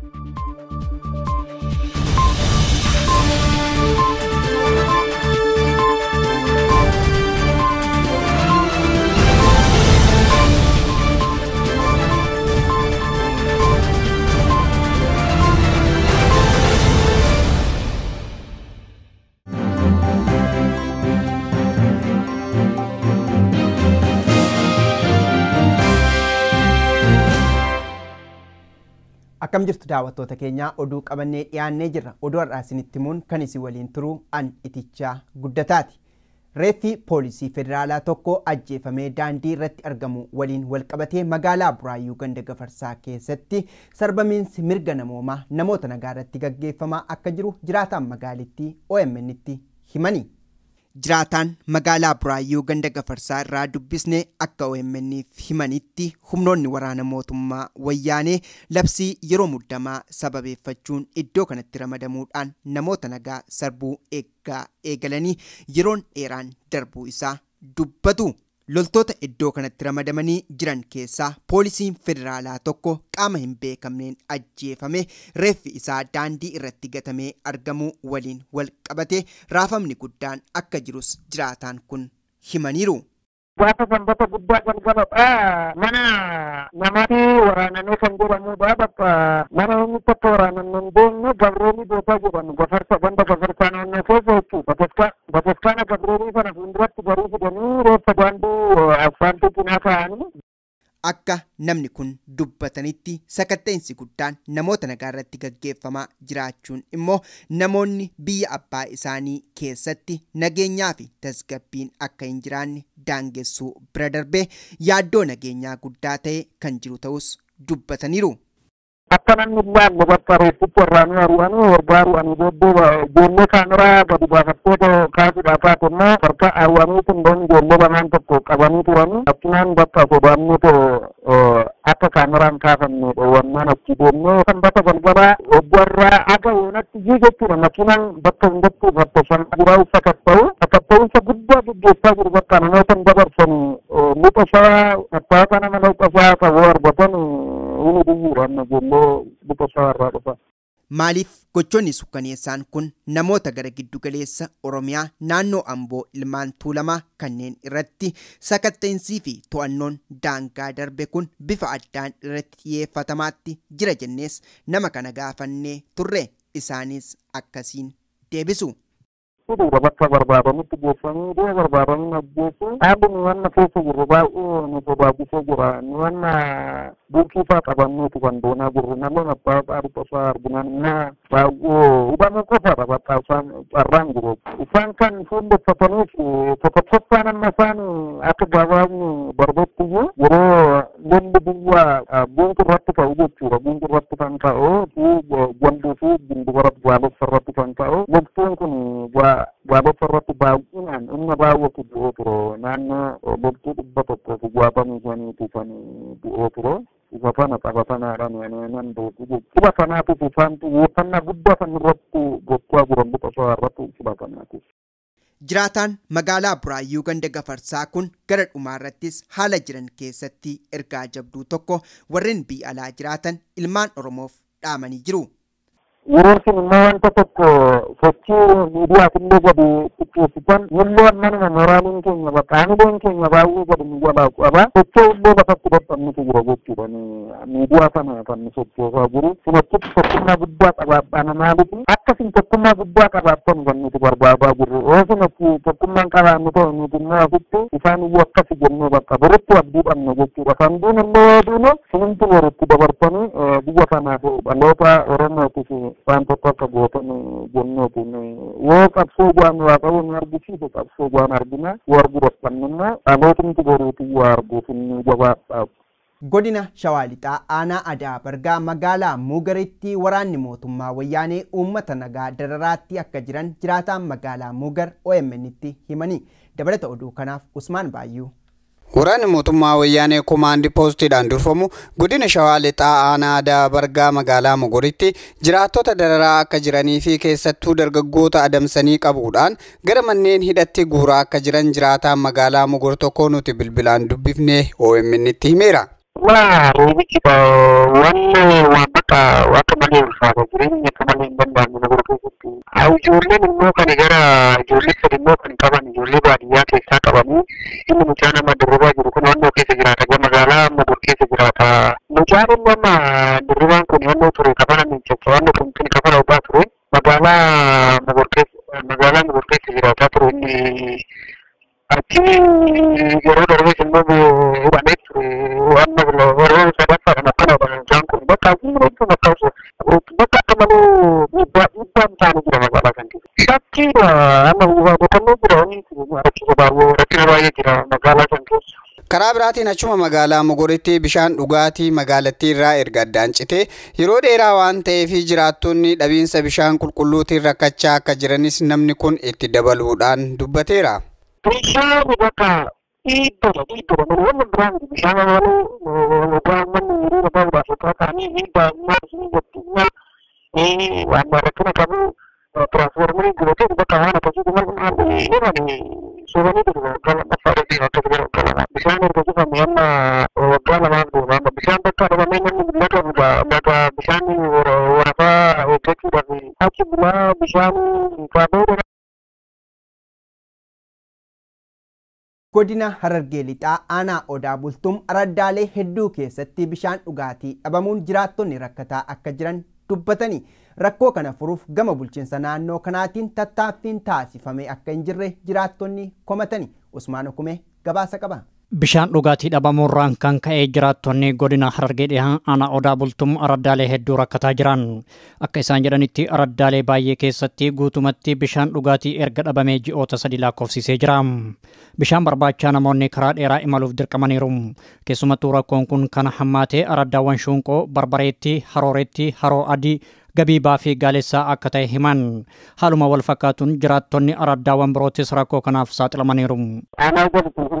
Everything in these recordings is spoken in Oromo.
Thank you. Akkam jirtu daawwattoota keenya oduu qabannee dhiyaannee jirra. Oduu har'aa isinitti himuun kan isin waliin turuu an itichaa guddataati. Reeffi poolisii federaalaa tokko ajjeefamee daandii irratti argamu waliin walqabatee magaalaa Buraayyuu ganda gafarsaa keessatti sarbamiinsi mirga namoomaa namoota nagaa irratti gaggeeffamaa akka jiru jiraataan magaalitti OMN'tti himani. jiraataan magaalaa Buraayyuu ganda gafarsaa irraa dubbisne akka OMN himanitti humnoonni waraana mootummaa wayyaanee labsii yeroo muddamaa sababeeffachuun iddoo kanatti ramadamuudhaan namoota nagaa sarbuu eeggaa eegalanii yeroon dheeraan darbuu isaa dubbatu. Loltoota iddoo kanatti ramadamanii jiran keessaa poolisiin federaalaa tokko qaama hin beekamneen ajjeefame reeffi isaa daandii irratti gatamee argamuu waliin wal qabate raafamni guddaan akka jirus jiraataan kun himaniiru. Gaafa sanbata guddaa kan qabadha. Mana namatti waraananii kan godhamudha bakka mana inni tokko waraanannoon boonnu gabroonni bootaa godhan gafarsa banda gafarsaa naannoo keessa jechuudha. Gafarsaa gafarsaa na gabroorii sana fuulduratti garuu fidanii reeffa gaanduu afaan tuqinaa kaa'anii. akka namni kun dubbatanitti sakateensi guddaan namoota nagaa irratti gaggeeffamaa jiraachuun immoo namoonni biyya abbaa isaanii keessatti nageenyaa fi tasgabbiin akka hin jiraanne daangessuu bira darbee yaaddoo nageenyaa guddaa ta'e kan jiru ta'us dubbataniiru. akkanan nurraa gobattare fuffarraanii haruanii horbaaruu booddee goonnoo isaanirraa gadi baafattoota kaasuudhaaf haa kennaa harka haruanii kun doon goonnoo banaan tokko qabanii turanii akkinaan bakka sodaanneetu akka kaameraan kaafanne dhowwannaan achi deemnee kan bakka balbala obborraa aga yoonatti jii jechuudha makiinaan bakka hundattuu fattofan buraa uffata ta'u fattofan guddaa gaggeessaa jiru bakka namoota hin dabarsan mucasaa abbaa kana Maaliif gochoonni sukkaneessaan kun namoota gara giddugaleessa Oromiyaa naannoo Amboo ilmaan tuulamaa kanneen irratti sakateensii fi to'annoon daangaa darbe kun bifa addaan irratti xiyyeeffatamaatti jira jennees nama kana gaafannee turre isaanis akkasiin deebisu. kudu ba bakka barbaro mi tugo fani do barbaro na bofu abu mi wanna fofu gurro ba o ni to ba bu fo gura ni wanna buki fa ta ban no to kan do na gurro na ma ba abu pa fa arbuna na ba o uba na ko fa ba ta fa arang gurro ufan kan fon do fa panu fu to ko fa na na fa ni atu ba ba ni barbo tugo gurro gondo buwa bonko rattu fa ugo tura bonko rattu tan ta o bu gondo fu bundu rattu ba ba rattu tan ta o gondo kun wa waaboffa irratti baay'inaan dhimma baay'eetu bu'oo ture naannoo loltuu dhibba tokkoof guwaafamuu isaanii tuufanii bu'oo ture gufafana xabafanaadhaan yaneenan gubafanaatu tuufaantu woofannaa guddaa san irratti gochuu guran buqasaa irratti gubafanaatu. Jiraataan magaalaa buraayyuu ganda gafarsaa kun gara dhumaarrattis haala jiran keessatti ergaa jabduu tokko warreen biyya jiraatan ilmaan Oromoof dhaamanii jiru. ఊరికి ఉన్నవంతా తక్కువ first media కింద గది తిప్పేసిద్దాం ఇల్లు అన్నాను నేను నొరాలింకే ఇంగ ప్రాణిలోంకే ఇంగ బాగు గది మీడియా బాగు అవ వచ్చే ఉద్యోగ తప్పు తప్పు కూడా గొప్పని మీడియా తన తను సొప్పు గురు వచ్చి తప్పున్న బుద్ధా అన్న నాడుకు అక్కసి తప్పున్న బుద్ధా కదాస్తాను కన్నీటి వారు బాబా గురు రోజు నప్పు తప్పున్నాం కదా అన్నతో నీకున్న గుట్టు ఇసాను ఒక్కసి గొన్ను బక్క బరుత్తు అద్దు అన్న గొప్పు సందూ నల్లోదూను సుమంతు వరుత్తు బర్పను బువ్వ తన లోప ఒరన్న sampo tokko gootono bonno kono wo pat fof goanno wata won wargu fii ko pat fof goan arguna wargu rottannonna alotum tugo rotu wargu funni gobaɗɗa Godina Shawaalixaa aanaa adaa bargaa magaalaa muugaritti waraanni mootummaa wayyaanee uummata nagaa dararaatti akka jiran jiraataan magaalaa Muugar omnitti himanii. Dabalata oduu kanaaf Usmaan Baayyuu Waraanni mootummaa wayyaanee komaandii poostiidhaan durfamu godina Shawaa Lixaa aanaa Adaa Bargaa magaalaa Mogoritti jiraattota dararaa akka jiranii fi keessattuu dargaggoota adamsanii qabuudhaan gara manneen hidhatti guuraa akka jiran jiraataan magaalaa Mogor tokko nuti bilbilaan dubbifnee OMN itti himeera. Nah, ini kita wannan wapaka waka bani usaba jirin ya kama ni banda ni nagoro negara Au seribu ni moka ni gara jurle sa ni moka Ini mchana maduruba jiru kuna wano jirata ya magala mabur kese jirata. Mchana mama duruba kuni wano ture kabana ni chacha wano kumkini kabana uba ture. Magala magala jirata ni. biraatiin achuma magaalaa mogoritti bishaan dhugaatii magaalattii irraa erga addaan cite yeroo dheeraa waan ta'eef jiraattonni dhabiinsa bishaan qulqulluutiin rakkachaa akka jiranis namni kun itti dabaluudhaan dubbateera. Waan ಸುಗಮಿದ್ರು ಒಗ್ಗಲಮ್ಮ ಸರದಿ ಹಾಕಿದ್ರು ಒಗ್ಗಲಮ್ಮ ಬಿಸಾನಿರ್ಬೋದು ನಮ್ಮ ಅಮ್ಮ ಒಗ್ಗಲ ಮಾಡ್ಬೋದು ನಮ್ಮ ಬಿಸಾನ್ ಬಟ್ಟು ಅದು ಮನೆಯಲ್ಲಿ ಬೇಟ Godina rakkoo kana furuuf gama bulchiinsa naannoo kanaatiin tattaaffiin taasifame akka hin jirre jiraattonni komatani usmaan hukumee gabaasa qaba. Bishaan dhugaatii dhabamuurraan kan ka'ee jiraattonni godina harargee dhihaan ana odaa bultum araddaalee hedduu rakkataa jiran akka isaan jedhanitti araddaalee baay'ee keessatti guutumatti bishaan dhugaatii erga dhabamee ji'oota sadii lakkoofsisee jira bishaan barbaachaa namoonni karaa dheeraa imaluuf dirqamaniiru keessumattuu rakkoon kun kana hammaatee araddaawwan barbareetti harooreetti haroo gabii baafii gaaleessaa akka ta'e himan haaluma wal fakkaatuun jiraattonni araddaawwan birootis rakkoo kanaaf saaxilamaniiru.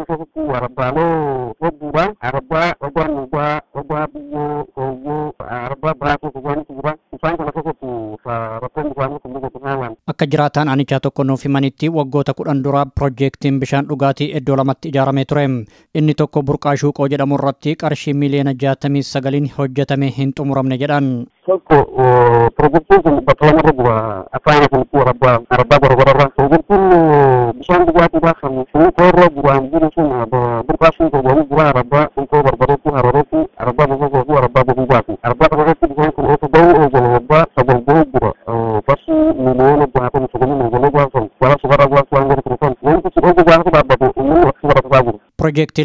fofku arabalo obuban araba oban uba oba buwo owo araba bara ko ko wani kuba ufan ko ko ko fa rapon ko ko ko ko nawan akka jiraataan anichaa tokko nuufimanitti waggoota kudhan dura piroojeektiin bishaan dhugaatii iddoo lamatti ijaaramee ture inni tokko burqaa shuuqoo jedhamu irratti qarshii miliyoona jaatamii sagalin hojjetame hin xumuramne jedhan tokko piroojeektiin kun bakka lama irra bu'a afaan kun kuwa rabbaa rabbaa gorogorarra piroojeektiin bishaan dhugaatii baasan kun korra bu'aan bulu Gracias. wanti kun hooggu waan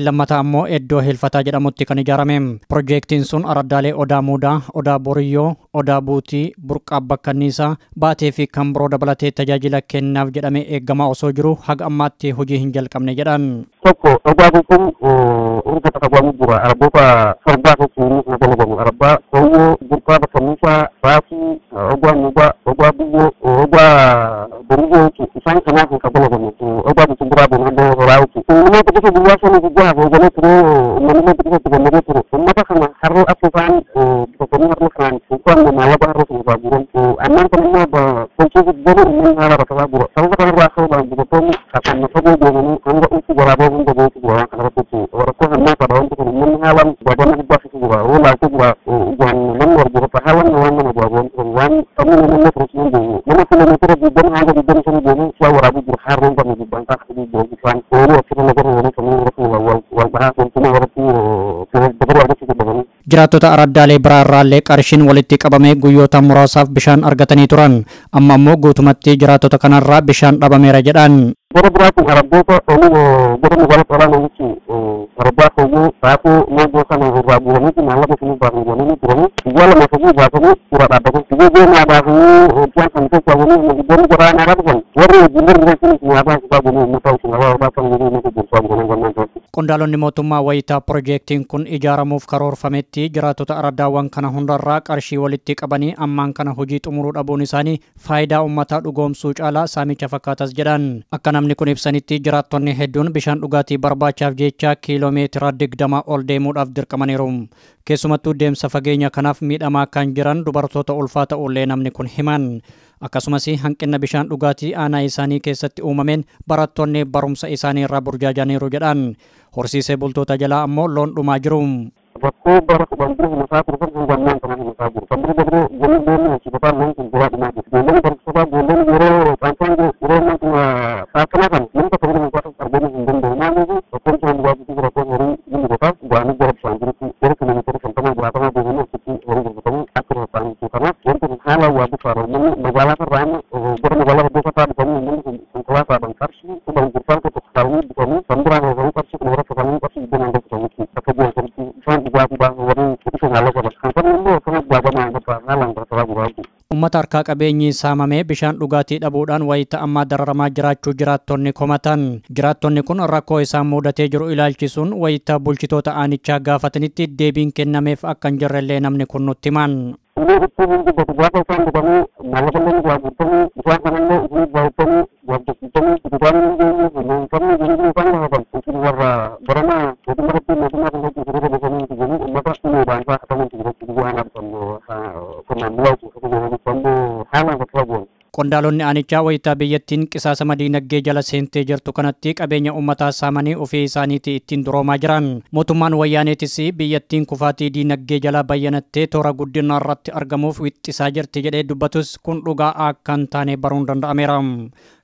lammataa immoo iddoo Hilfataa jedhamutti kan ijaarame. Piroojeektiin sun araddaalee Odaa Muudaa, Odaa Boriyyoo, Odaa Buutii, Burqaa Bakkanniisaa, Baatee fi kan biroo dabalatee tajaajila kennaaf jedhame eegamaa osoo jiru haga ammaatti hojii hin jalqabne jedhan. Tokko Burqaa Ogaa Ogaa kanaaf kuba bukumbura bukumbu burung terus mo mo mo fantástico de, Franco, aquí en el Jiraattota araddaalee biraa irraallee qarshiin walitti qabamee guyyoota muraasaaf bishaan argatanii turan amma immoo guutumatti jiraattota kanarraa bishaan dhabameera jedhaan. warri Qondaalonni mootummaa wayitaa piroojeektiin kun ijaaramuuf karoorfametti. keessatti giraatota araddaawwan kana hundarraa qarshii walitti qabanii ammaan kana hojii xumuruu dhabuun isaanii faayidaa uummataa dhugoomsuu caalaa saamicha fakkaatas jedhan akka namni kun ibsanitti jiraattonni hedduun bishaan dhugaatii barbaachaaf jecha kiiloomeetira digdama ol deemuudhaaf dirqamaniiru keessumattuu deemsa fageenya kanaaf miidhamaa kan jiran dubartoota ulfaata ullee namni kun himan akkasumas hanqina bishaan dhugaatii aanaa isaanii keessatti uumameen barattoonni barumsa isaanii irraa burjaajaniiru jedhan horsiisee bultoota jalaa ammoo loon dhumaa jiru ko bara ko bambu mo sa ko ko gamon ko mo sa bur kambu bambu gomo gomo ko ta mon ko ba mo ko gomo ko ko ba gomo ro ro tan tan go ro mo ko ta ta na kan mo ko ko mo ko ta gomo ko gomo ma mo ko ko ko ba ko ko ko ro mo ko ta ba ni go san ko ko ko mo ko ko tan ba ta ma go mo ko ko ro ko ko ta ko tan ko ta na ko ko hala wa bu faro mo mo bala ta ra mo go mo bala bu ta ko mo mo ko ko ta ban kar su ko ban ko tan ko ko ta mo ko mo tan Uummata harkaa qabeenyi saamamee bishaan dhugaatii dhabuudhaan wayita ammaa dararamaa jiraachuu jiraattonni komatan. Jiraatonni kun rakkoo isaan mudatee jiru ilaalchisuun wayita bulchitoota aanichaa gaafatanitti deebiin kennameef akka hin jirrellee namni kun nutti himan. Inni dhibbuun hin dubbatu gaafa isaan dhugamuu maallaqa inni waa guutamu isaan kanammoo inni waa guutamu qondaalonni aanichaa wayitaa biyyattiin qisaasama diinagdee jala seentee jirtu kanatti qabeenya uummataa saamanii ofii isaaniitii ittiin duroomaa jiran mootummaan wayyaaneetis biyyattiin kufaatii diinagdee jala bayyanattee toora guddinaa irratti argamuuf wixxisaa jirti jedhee dubbatus kun dhugaa akan tane taane baruun danda'ameera.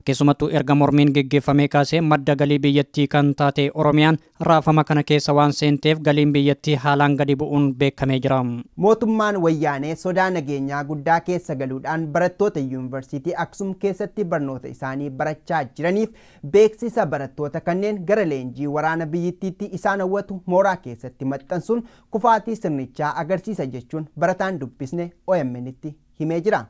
keessumattuu erga mormiin geggeeffamee kaasee madda galii biyyattii kan taate oromiyaan raafama kana keessa waan seenteef galiin biyyattii haalaan gadi bu'uun beekamee jira. Mootummaan wayyaanee sodaa nageenyaa guddaa keessa galuudhaan barattoota yuunivarsiitii Aksum keessatti barnoota isaanii barachaa jiraniif beeksisa barattoota kanneen gara leenjii waraana biyyattiitti isaan hawwatu mooraa keessatti maxxansuun kufaatii sirnichaa agarsiisa jechuun barataan dubbisne OMN'tti himee jira.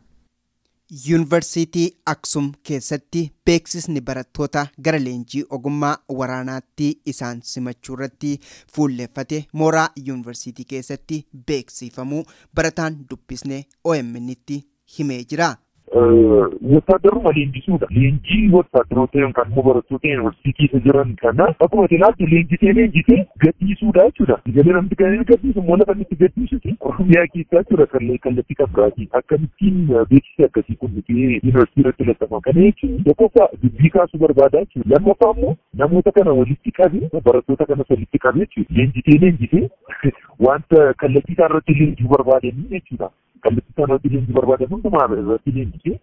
Yuunivarsiitii Aksum keessatti beeksisni barattoota gara leenjii ogummaa waraanaatti isaan simachuu irratti fuulleffate mooraa yuunivarsiitii keessatti beeksifamuu barataan dubbisne OMN'tti himee jira. ወታደሩ ወሌንጂሱudha leenjii ወታደሮota yookaan barattoota yuunivarsiitii keessa jiran kana akkuma ilaaltu leenjitee leenjitee gadhiisuudha jechuudha. Galee namni kan gadhiisu immoo lafa inni gadhiisuti Oromiyaa keessaa jechuudha kan kallattii kabraati. Akkamittiin beeksisi akkasii kun nuti yuunivarsiitii irratti lattama. Kana jechuun tokkoffaa dubbii kaasuu barbaada jechuudha. Lammaffaa immoo namoota kana walitti qabee barattoota kana walitti qabee jechuudha. Leenjitee leenjitee wanta kallattii irratti leenjuu Qal'isiin barbaade hundumaa irratti leenjifee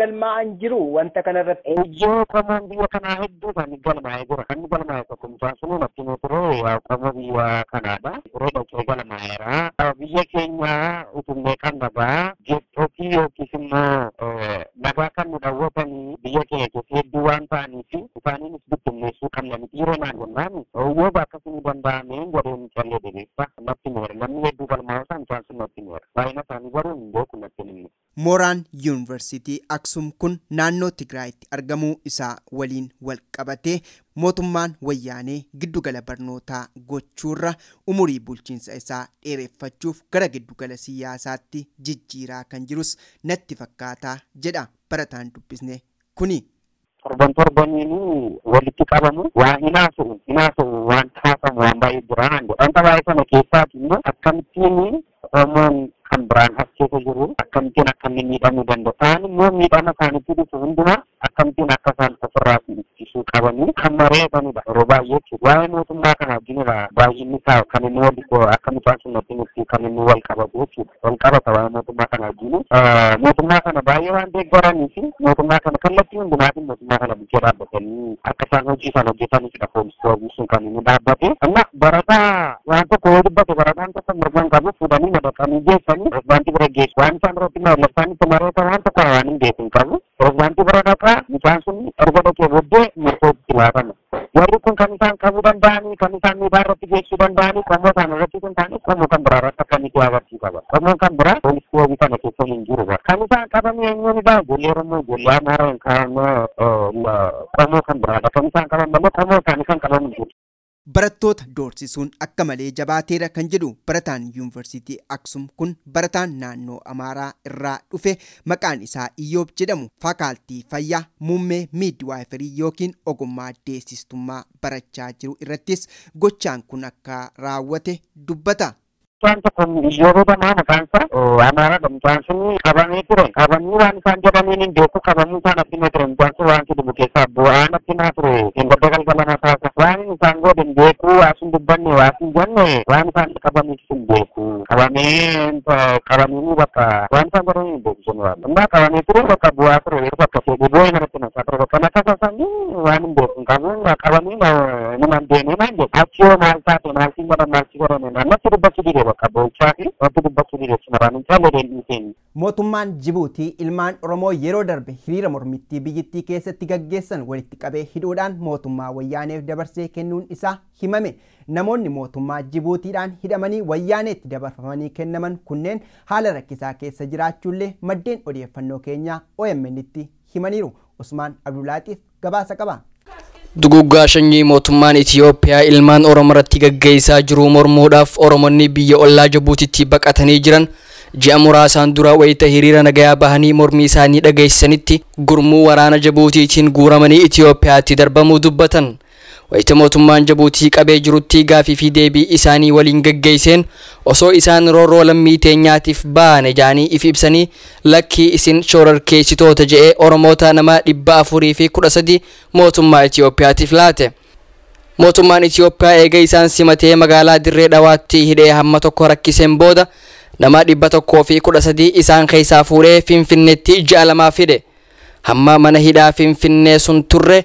galmaa'an jiru wanta kanarratti. Iyyoo qomoon biyya kanaa hedduu kan galmaa'ee jira. Kan galmaa'e tokko mucaan sun natti nu turee qomoo biyya kanaadha. Rooba galmaa'eera. Biyya keenya utullee kan nabaa jettootii yookiis immoo nabaa kan nu biyya keenya keessa hedduu waan ta'aniif isaaniinis bittinneessuu qabna miti yeroo naan jennaan yoo bakka sun danda'ameen godheen callee deebiifta natti nu mooraan yuuniversitii aksum kun naannoo tigraayitti argamuu isaa waliin wal qabatee mootummaan wayyaanee giddugala barnootaa gochuurra umurii bulchiinsa isaa dheereffachuuf gara giddugala siyaasaatti jijjiiraa kan jirus natti fakkaataa jedha barataan dubbisne kuni. torban torbaniinuu walitti qabamu waa hinaasu'u hinaasu'u waan kaasamu waan baay'ee biraan godhanta baay'ee sana keessaatiin immoo akkamittiin Oromoon kan biraan eh, as keessa jiru akkamittiin akka inni miidhamuu danda'u. Isaan immoo miidhama isaanitti dhufu hundumaa akkamittiin akka isaan ofirraa qabanii qabamu kan marootanudha. Roobaa jechuun waa'ee mootummaa kan addunyaa baay'inni isaa kan inni wal akkamitti akkamitti nutti kan inni wal qabatu jechuudha. mootummaa Mootummaa kana baay'ee waan deeggaranii fi mootummaa kana kallattii hundumaatiin mootummaa kana bulchoo dhaabbatanii akka isaan hojii kan hojjetanidha poolisii sun kan inni dhaabbate. Amma barataa waan tokko yoo dubbate barataan tokko mirgaan qabu fuudhanii madaqanii geessanii pirezidaantii waan sun merkoki warana warukun kami tan kamu dan bani kami tan mubarak tiga sudan bani kamu tan rakun tan kamu kan berarata kami kuawat si bawa kamu kan berat kamu kuawi kan aku pengunjur wa kamu tan kamu yang ini bawa gulurmu gulama kamu kamu kan berarata kamu tan kamu kamu kamu kan kamu menjur barattoota doorsisuun akka malee jabaateera kan jedhu barataan yuunivarsiitii Aksum kun barataan naannoo Amaaraa irraa dhufe maqaan isaa iyyoo jedhamu faakaaltii fayyaa muummee waayifarii yookiin ogummaa deessistummaa barachaa jiru irrattis gochaan kun akka raawwate dubbata. tanto con yobo ba mana kansa o amara dum tanso ni kaban ni kure kaban ni wan sanja ba ni joku kaban ni tana pina tren tanso wan ki dum kesa bo ana pina tru en gobegal ba mana kansa wan sango dum joku asun dum banne wasun banne wan kan kaban ni sum joku kaban ni pa kaban ni ba pa wan sango ni bo sun wan dum ba kaban ni tru ba ka bo afro ni ba ka bo bo na pina sa tru ba na kasa sangi wan bo qaba Mootummaan Jibuutii ilmaan Oromoo yeroo darbe hiriira mormittii biyyattii keessatti gaggeessan walitti qabee hidhuudhaan mootummaa wayyaaneef dabarsee kennuun isaa himame. Namoonni mootummaa Jibuutiidhaan hidhamanii wayyaaneetti dabarfamanii kennaman kunneen haala rakkisaa keessa jiraachuullee maddeen odeeffannoo keenyaa OMN himaniiru. Usmaan Abdullaaxiif gabaasa qaba. Dugugaashanyii mootummaan Itiyoophiyaa Ethiopia ilman irratti gaggeessaa jiru mormuudhaaf Oromoonni biyya ollaa Jabuutiitti baqatanii jiran ji'a muraasaan dura wayita hiriira nagayaa bahanii mormii isaanii dhageessisanitti gurmuu waraana Jabuutiitiin guuramanii Itiyoophiyaatti darbamuu dubbatan. wayita mootummaan jabuutii qabee jirutti gaafii fi deebii isaanii waliin geggeeyseen osoo isaan rooroo lammii teenyaatiif baane jaanii if ibsanii lakkii isin shoorarkeessitoota je'ee oromoota nama dhibba afurii fi kudha sadi mootummaa itiyoophiyaatiif laate mootummaan itiyoophiyaa eega isaan simatee magaalaa dirree dhawaatti hidhee hamma tokko rakkiseen booda nama dhibba tokkoo fi kudha sadii isaan keessaa fuudhee finfinneetti ja'a lamaa hamma mana hidhaa finfinnee sun turre.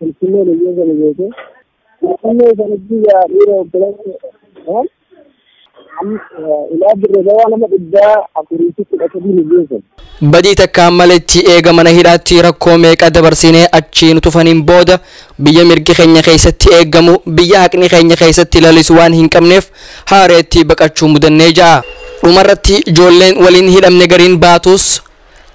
Eh, badii takkaan maletti eega mana hidhaatti rakkoo meeqa dabarsinee achiin tufaniin booda biyya mirgi keenya keessatti eegamu biyya haqni keenya keessatti lalisu waan hin qabneef haareetti baqachuu mudannee ja'a dhumarratti ijoolleen waliin hidhamne gariin baatus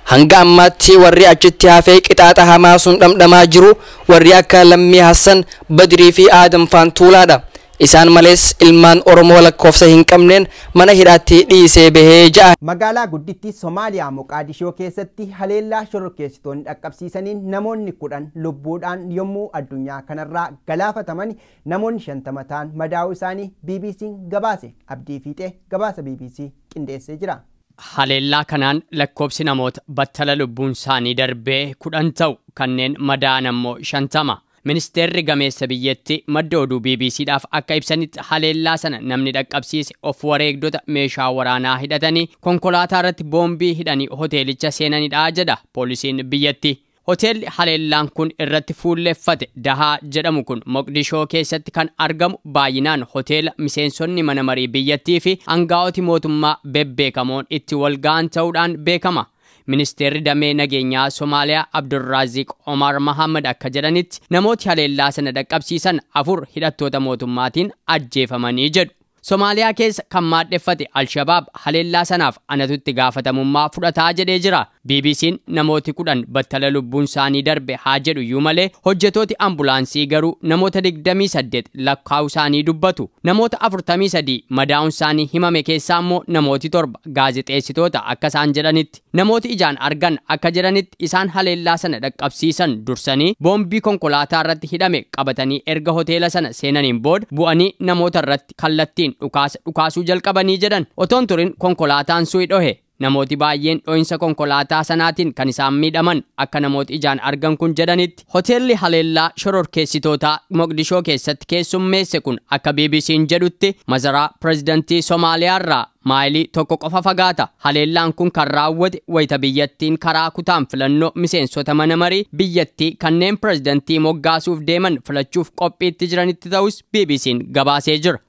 hanga ammaatti warri achitti hafee qixaaxa hamaa sun dhamdhamaa jiru warri akka Lammii Hassan Badrii fi Aadam Faantuulaadha. Isaan malees ilmaan Oromoo lakkoofsa hin qabneen mana hidhaatti dhiisee bahee ja'a. Magaalaa guddittii Somaaliyaa Moqaadishoo keessatti haleellaa shororkeessitoonni dhaqqabsiisaniin namoonni kudhan lubbuudhaan yommuu addunyaa kanarraa galaafataman namoonni shantama ta'an madaa'uu isaanii bbc gabaase. Abdii Fiixee gabaasa BBC qindeessee jira. Haleellaa kanaan lakkoobsi namoota battala lubbuun isaanii darbee kudhan ta'u kanneen madaan ammoo shantama. Ministeerri gameessa biyyatti madda oduu BBCdhaaf akka ibsanitti haleellaa sana namni dhaqqabsiise of wareegdota meeshaa waraanaa hidhatanii konkolaataa irratti boombii hidhanii hoteelicha seenanidha jedha poolisiin biyyatti. hoteelli haleellaan kun irratti fuulleffate dahaa jedhamu kun moqdishoo keessatti kan argamu baay'inaan hoteela miseensonni mana marii biyyattii fi angaa'oti mootummaa bebbeekamoon itti ga'an ta'uudhaan beekama. ministeeri damee nageenyaa somaaliyaa abdurraaziq omar Mohammed akka jedhanitti namooti haleellaa sana dhaqqabsiisan afur hidhattoota mootummaatiin ajjeefamanii jedhu. Somaaliyaa keessa kan maadheffate al-shabaab haleellaa sanaaf anatutti gaafatamummaa fudhataa jedhee jira. biibisiin namooti kudhan battala lubbuun isaanii darbe haa jedhu iyyuu malee hojjetooti ambulaansii garuu namoota 28 lakkaa'u isaanii dubbatu. Namoota 43 madaa'uun isaanii himame keessaa immoo namooti torba gaazexeessitoota akka isaan jedhanitti. Namooti ijaan argan akka jedhanitti isaan haleellaa sana dhaqqabsiisan dursanii boombii konkolaataa irratti hidhame qabatanii erga hoteela sana seenaniin booda bu'anii namoota irratti kallattiin ta'in dhukaasuu jalqabanii jedhan otoon turin konkolaataan su'i dhohe. Namooti baay'een dho'insa konkolaataa sanaatiin kan isaan miidhaman akka namooti ijaan argan kun jedhanitti hoteelli haleellaa shororkeessitootaa Moqdishoo keessatti keessummeesse kun akka biibisiin jedhutti mazaraa Soomaaliyaa Somaaliyaarraa maayilii tokko qofa fagaata haleellaan kun kan raawwate wayita biyyattiin karaa kutaan filannoo miseensota mana marii biyyattii kanneen pireezidantii moggaasuuf deeman filachuuf qophiitti jiranitti ta'us BBC'n gabaasee jira.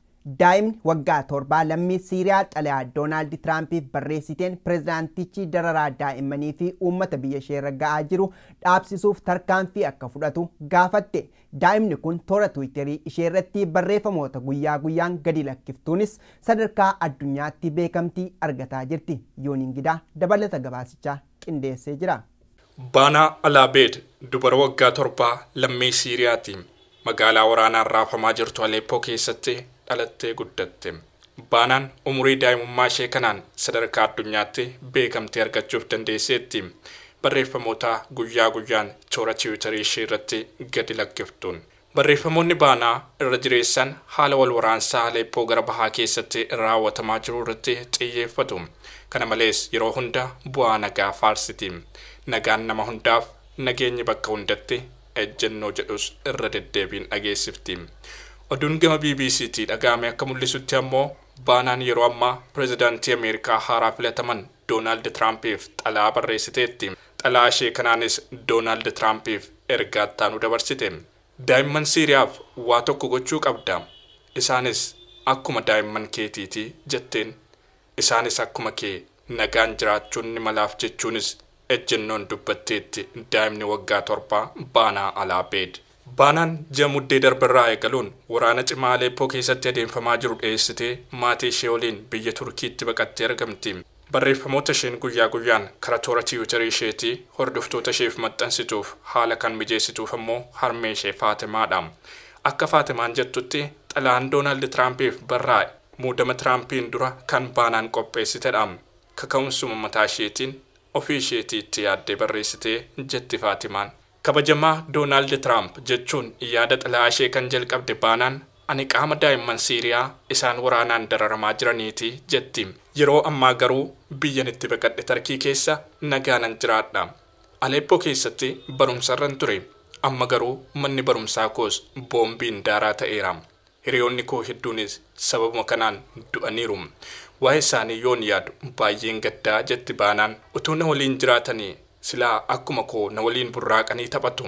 daa'imni waggaa torbaa lammii siiriyaa xalayaa doonaald tiraampiif barreessiteen pirezidaantichi dararaa daa'immanii fi uummata biyya isheerra ga'aa jiru dhaabsisuuf tarkaanfii akka fudhatu gaafatte daa'imni kun toora tiwiiterii isheerratti barreeffamoota guyyaa guyyaan gadi lakkiftuunis sadarkaa addunyaatti beekamtii argataa jirti yooniin gidaa dabalata gabaasichaa qindeessee jira. baanaa alaabeed dubara waggaa torbaa lammii siiriyaati magaalaa waraanaan raafamaa jirtu aleeppoo keessatti dhalattee guddatte. Baanaan umurii daa'imummaa ishee kanaan sadarkaa addunyaatti beekamtee argachuuf dandeesseetti. Barreeffamoota guyyaa guyyaan toora tiwiitarii ishee irratti gadi lakkiftuun. Barreeffamoonni baanaa irra jireessan haala wal waraansaa gara bahaa keessatti raawwatamaa jiru irratti xiyyeeffatu. Kana malees yeroo hunda bu'aa nagaa faarsiti. Nagaan nama hundaaf nageenyi bakka hundatti ejjennoo jedhus irra deddeebiin dhageessifti. Oduun gama BBC'ti dhaga'ame akka mul'isutti ammoo baanaan yeroo ammaa pireezidaantii Ameerikaa haaraa filataman Doonaald Tiraampiif xalaa barreessiteetti. Xalaa ishee kanaanis Doonaald Tiraampiif ergaa ittaanuu dabarsite. Daa'imman Siiriyaaf waa tokko gochuu qabda. Isaanis akkuma daa'imman keetiiti jetteen. Isaanis akkuma kee nagaan jiraachuun ni malaaf jechuunis ejjennoon dubbatteetti daa'imni waggaa torbaa baanaa alaa beed. Baanaan ji'a Jamuddee Darbirraa eegaluun waraana cimaa Aleeppoo keessatti adeemfamaa jiru dhiyeessitee maatii ishee waliin biyya Turkiitti baqattee argamti. Barreeffamoota isheen guyyaa guyyaan karaa toora tiiyuutarii isheetti hordoftoota isheef maxxansituuf haala kan mijeessituuf immoo harmee ishee Faatimaadha. Akka Faatimaan jettutti xalaan Doonaald Tiraampiif barraa'e muudama Tiraampiin dura kan baanaan qopheessitedha. Kaka'umsuma mataa isheetiin ofii isheetii itti yaaddee barreessitee jetti Faatimaan. kabajamaa doonaald tiraamp jechuun yaada xilaa ishee kan jalqabde baanaan ani qaama daa'imman siiriyaa isaan waraanaan dararamaa jiraniiti jetti. yeroo ammaa garuu biyyan itti baqadhe tarkii keessa nagaanan jiraadha Aleppoo keessatti barumsarran ture amma garuu manni barumsaa koos boombiin daaraa ta'eera hiriyoonni koo hedduunis sababa kanaan du'aniiru waa'ee isaanii yoon yaadu baay'een gaddaa jetti baanaan utuu na waliin jiraatanii silaa akkuma koo na waliin burraaqanii taphatu.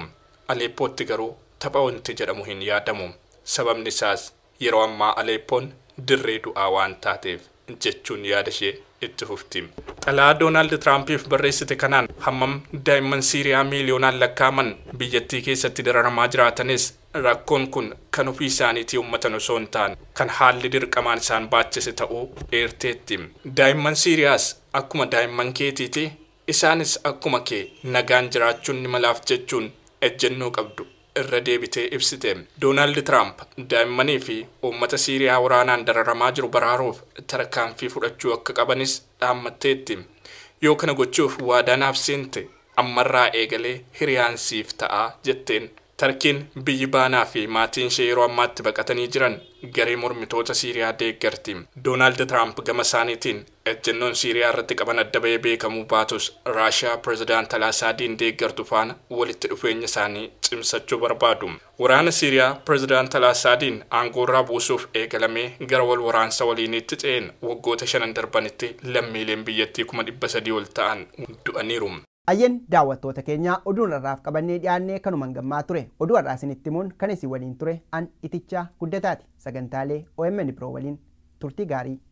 Aleeppootti garuu tapha wanti jedhamu hin yaadamu. Sababni isaas yeroo ammaa Aleeppoon dirree du'aa waan taateef jechuun yaada ishee itti fufti. Xalaa Doonaald Tiraampiif barreessite kanaan hammam daa'imman Siiriyaa miiliyoonaan lakkaa'aman biyyattii keessatti dararamaa jiraatanis rakkoon kun kan ofii isaaniitii uummatan osoo hin taane kan haalli dirqamaan isaan baachise ta'uu dheerteetti. Daa'imman Siiriyaas akkuma daa'imman keetiiti Isaanis akkuma kee nagaan jiraachuun ni malaaf jechuun ejjennoo qabdu irra deebitee ibsite. Doonaald Tiraamp daa'immanii fi uummata Siiriyaa waraanaan dararamaa jiru baraaruuf tarkaanfii fudhachuu akka qabanis dhaammatteetti. Yoo kana gochuuf waadaa naaf seente ammarraa eegalee hiriyaansiif siif ta'a jetteen tarkiin biyyi baanaa fi maatiin ishee yeroo ammaatti baqatanii jiran garee mormitoota Siiriyaa deeggarti. Doonaald Tiraamp gama isaaniitiin ejjennoon Siiriyaa irratti qaban adda bahee beekamu baatus Raashiyaa pirezidaant Alaasaadiin deeggartu faana walitti dhufeenya isaanii cimsachuu barbaadu. Waraana Siiriyaa pirezidaant Alaasaadiin aangoo irraa buusuuf eegalamee gara wal waraansa waliiniitti ce'een waggoota shanan darbanitti lammiileen biyyattii kuma dhibba sadii ol ta'an du'aniiru. Ayyeen daawwattoota keenya oduun irraaf qabannee dhiyaannee kanumaan gammaa ture. Oduu har'aa isinitti himuun kan isin waliin ture an itichaa guddataati. Sagantaalee OMN Biroo waliin turtii gaarii.